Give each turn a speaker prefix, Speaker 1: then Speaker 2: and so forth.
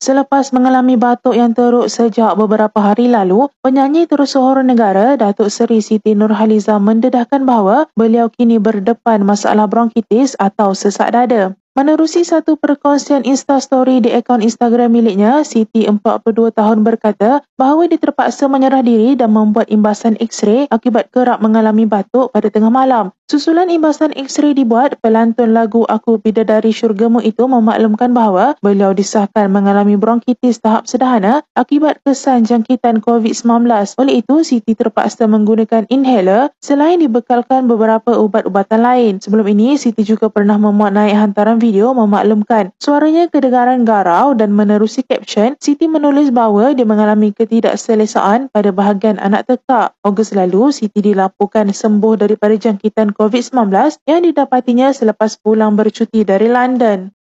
Speaker 1: Selepas mengalami batuk yang teruk sejak beberapa hari lalu, penyanyi terus suara negara Datuk Seri Siti Nurhaliza mendedahkan bahawa beliau kini berdepan masalah bronkitis atau sesak dada. Menerusi satu perkongsian Insta Story di akaun Instagram miliknya, Siti 42 tahun berkata bahawa dia terpaksa menyerah diri dan membuat imbasan X-ray akibat kerap mengalami batuk pada tengah malam. Susulan imbasan X-ray dibuat, pelantun lagu Aku Bida dari Syurgamu itu memaklumkan bahawa beliau disahkan mengalami bronkitis tahap sederhana akibat kesan jangkitan COVID-19. Oleh itu, Siti terpaksa menggunakan inhaler selain dibekalkan beberapa ubat-ubatan lain. Sebelum ini, Siti juga pernah memuat naik hantaran video memaklumkan suaranya kedengaran garau dan menerusi caption, Siti menulis bahawa dia mengalami ketidakselesaan pada bahagian anak tekak. Ogos lalu, Siti dilaporkan sembuh daripada jangkitan COVID-19 yang didapatinya selepas pulang bercuti dari London.